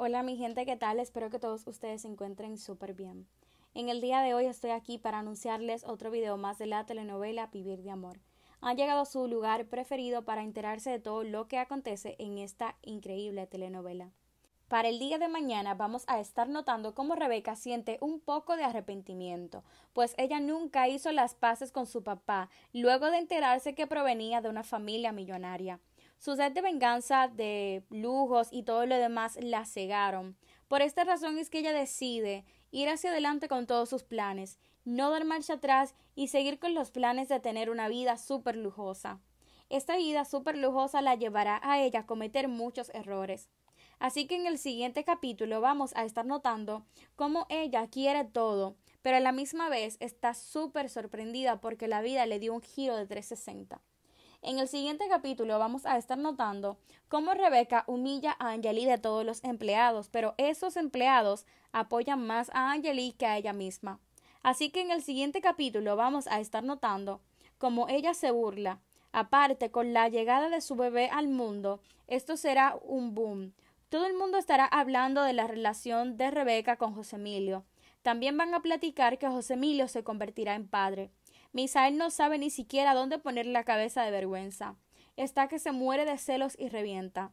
Hola mi gente, ¿qué tal? Espero que todos ustedes se encuentren súper bien. En el día de hoy estoy aquí para anunciarles otro video más de la telenovela Vivir de Amor. Han llegado a su lugar preferido para enterarse de todo lo que acontece en esta increíble telenovela. Para el día de mañana vamos a estar notando cómo Rebeca siente un poco de arrepentimiento, pues ella nunca hizo las paces con su papá, luego de enterarse que provenía de una familia millonaria. Su sed de venganza, de lujos y todo lo demás la cegaron. Por esta razón es que ella decide ir hacia adelante con todos sus planes, no dar marcha atrás y seguir con los planes de tener una vida súper lujosa. Esta vida súper lujosa la llevará a ella a cometer muchos errores. Así que en el siguiente capítulo vamos a estar notando cómo ella quiere todo, pero a la misma vez está súper sorprendida porque la vida le dio un giro de 360. En el siguiente capítulo vamos a estar notando cómo Rebeca humilla a Angeli de todos los empleados, pero esos empleados apoyan más a Angeli que a ella misma. Así que en el siguiente capítulo vamos a estar notando cómo ella se burla. Aparte, con la llegada de su bebé al mundo, esto será un boom. Todo el mundo estará hablando de la relación de Rebeca con José Emilio. También van a platicar que José Emilio se convertirá en padre. Misael no sabe ni siquiera dónde poner la cabeza de vergüenza. Está que se muere de celos y revienta.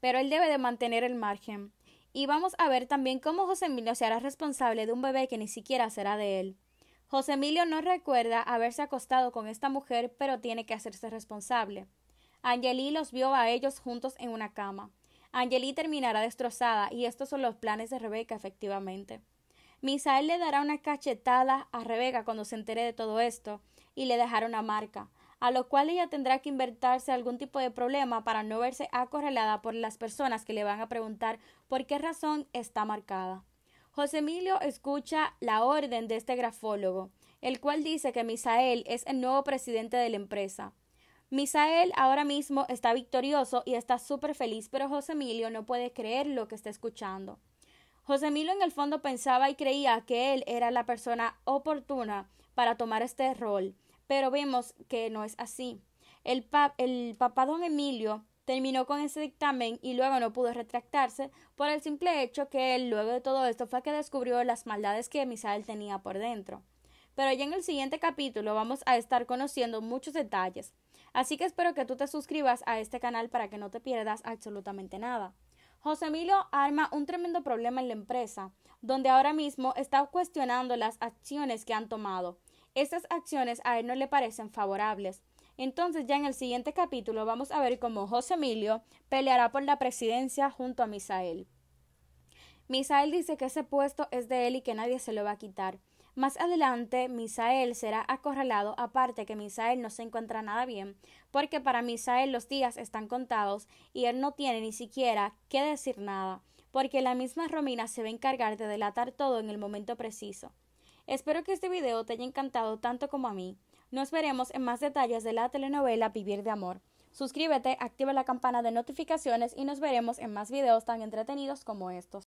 Pero él debe de mantener el margen. Y vamos a ver también cómo José Emilio se hará responsable de un bebé que ni siquiera será de él. José Emilio no recuerda haberse acostado con esta mujer, pero tiene que hacerse responsable. Angelí los vio a ellos juntos en una cama. Angelí terminará destrozada, y estos son los planes de Rebeca, efectivamente. Misael le dará una cachetada a Rebeca cuando se entere de todo esto y le dejará una marca, a lo cual ella tendrá que invertirse algún tipo de problema para no verse acorralada por las personas que le van a preguntar por qué razón está marcada. José Emilio escucha la orden de este grafólogo, el cual dice que Misael es el nuevo presidente de la empresa. Misael ahora mismo está victorioso y está súper feliz, pero José Emilio no puede creer lo que está escuchando. José Emilio en el fondo pensaba y creía que él era la persona oportuna para tomar este rol, pero vemos que no es así. El, el papá don Emilio terminó con ese dictamen y luego no pudo retractarse por el simple hecho que él, luego de todo esto, fue que descubrió las maldades que Misael tenía por dentro. Pero ya en el siguiente capítulo vamos a estar conociendo muchos detalles, así que espero que tú te suscribas a este canal para que no te pierdas absolutamente nada. José Emilio arma un tremendo problema en la empresa, donde ahora mismo está cuestionando las acciones que han tomado. Estas acciones a él no le parecen favorables. Entonces ya en el siguiente capítulo vamos a ver cómo José Emilio peleará por la presidencia junto a Misael. Misael dice que ese puesto es de él y que nadie se lo va a quitar. Más adelante, Misael será acorralado, aparte que Misael no se encuentra nada bien, porque para Misael los días están contados y él no tiene ni siquiera que decir nada, porque la misma Romina se va a encargar de delatar todo en el momento preciso. Espero que este video te haya encantado tanto como a mí. Nos veremos en más detalles de la telenovela Vivir de Amor. Suscríbete, activa la campana de notificaciones y nos veremos en más videos tan entretenidos como estos.